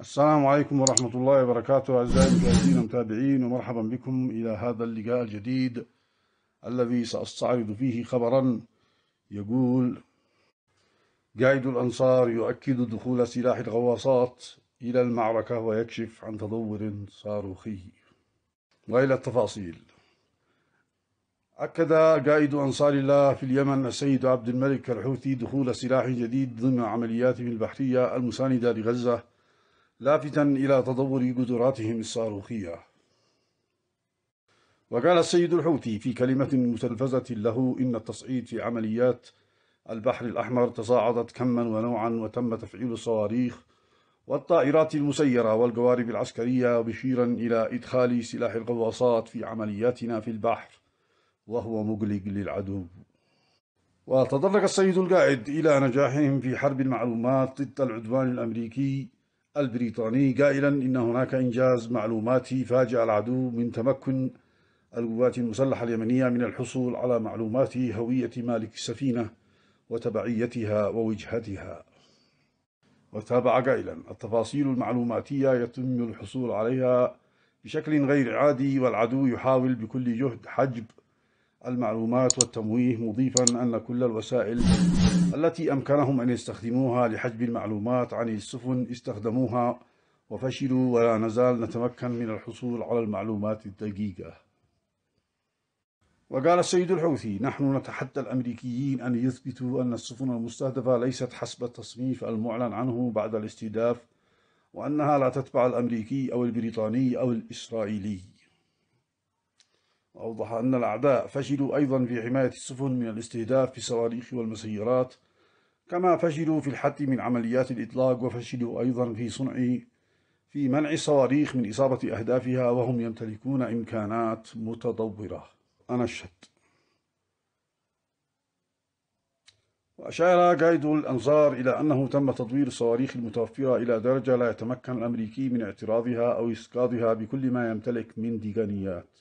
السلام عليكم ورحمة الله وبركاته أعزائي المشاهدين المتابعين ومرحبا بكم إلى هذا اللقاء الجديد الذي سأستعرض فيه خبرا يقول قائد الأنصار يؤكد دخول سلاح الغواصات إلى المعركة ويكشف عن تدور صاروخي وإلى التفاصيل أكد قائد أنصار الله في اليمن السيد عبد الملك الحوثي دخول سلاح جديد ضمن عملياته البحرية المساندة لغزة لافتا إلى تطور قدراتهم الصاروخية وقال السيد الحوثي في كلمة متلفزة له إن التصعيد في عمليات البحر الأحمر تصاعدت كما ونوعا وتم تفعيل الصواريخ والطائرات المسيرة والقوارب العسكرية مشيرا إلى إدخال سلاح الغواصات في عملياتنا في البحر وهو مقلق للعدو وتطرق السيد القائد إلى نجاحهم في حرب المعلومات ضد العدوان الأمريكي البريطاني قائلا إن هناك إنجاز معلوماتي فاجأ العدو من تمكن القوات المسلحة اليمنية من الحصول على معلومات هوية مالك السفينة وتبعيتها ووجهتها وتابع قائلا التفاصيل المعلوماتية يتم الحصول عليها بشكل غير عادي والعدو يحاول بكل جهد حجب المعلومات والتمويه مضيفا أن كل الوسائل التي أمكنهم أن يستخدموها لحجب المعلومات عن السفن استخدموها وفشلوا ولا نزال نتمكن من الحصول على المعلومات الدقيقة وقال السيد الحوثي نحن نتحدى الأمريكيين أن يثبتوا أن السفن المستهدفة ليست حسب التصنيف المعلن عنه بعد الاستهداف وأنها لا تتبع الأمريكي أو البريطاني أو الإسرائيلي وأوضح أن الأعداء فشلوا أيضا في حماية السفن من الاستهداف بالصواريخ والمسيرات كما فشلوا في الحد من عمليات الإطلاق وفشلوا أيضا في صنع في منع الصواريخ من إصابة أهدافها وهم يمتلكون إمكانات متطورة أنا الشد وأشار قائد الأنصار إلى أنه تم تطوير الصواريخ المتوفرة إلى درجة لا يتمكن الأمريكي من اعتراضها أو إسقاطها بكل ما يمتلك من ديغانيات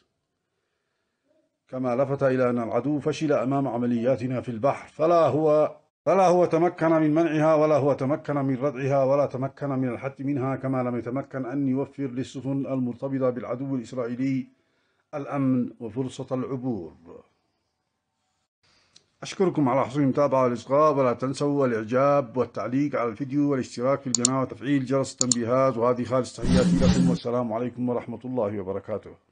كما لفت إلى أن العدو فشل أمام عملياتنا في البحر فلا هو فلا هو تمكن من منعها ولا هو تمكن من ردعها ولا تمكن من الحد منها كما لم يتمكن أن يوفر للسفن المرتبطة بالعدو الإسرائيلي الأمن وفرصة العبور أشكركم على حسن المتابعة والإصغاء ولا تنسوا الإعجاب والتعليق على الفيديو والاشتراك في القناة وتفعيل جرس التنبيهات وهذه خالص تحياتي لكم والسلام عليكم ورحمة الله وبركاته